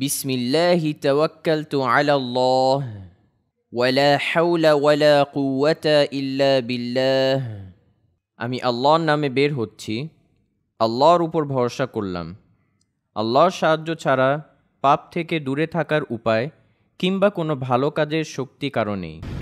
بسم الله توكلت على الله ولا حول ولا قوة إلا بالله আমি আল্লাহর নামে বের হচ্ছি আল্লাহর উপর ভরসা করলাম আল্লাহর সাহায্য ছাড়া পাপ থেকে দূরে থাকার উপায় কিংবা কোনো ভালো কাজের শক্তি কারণেই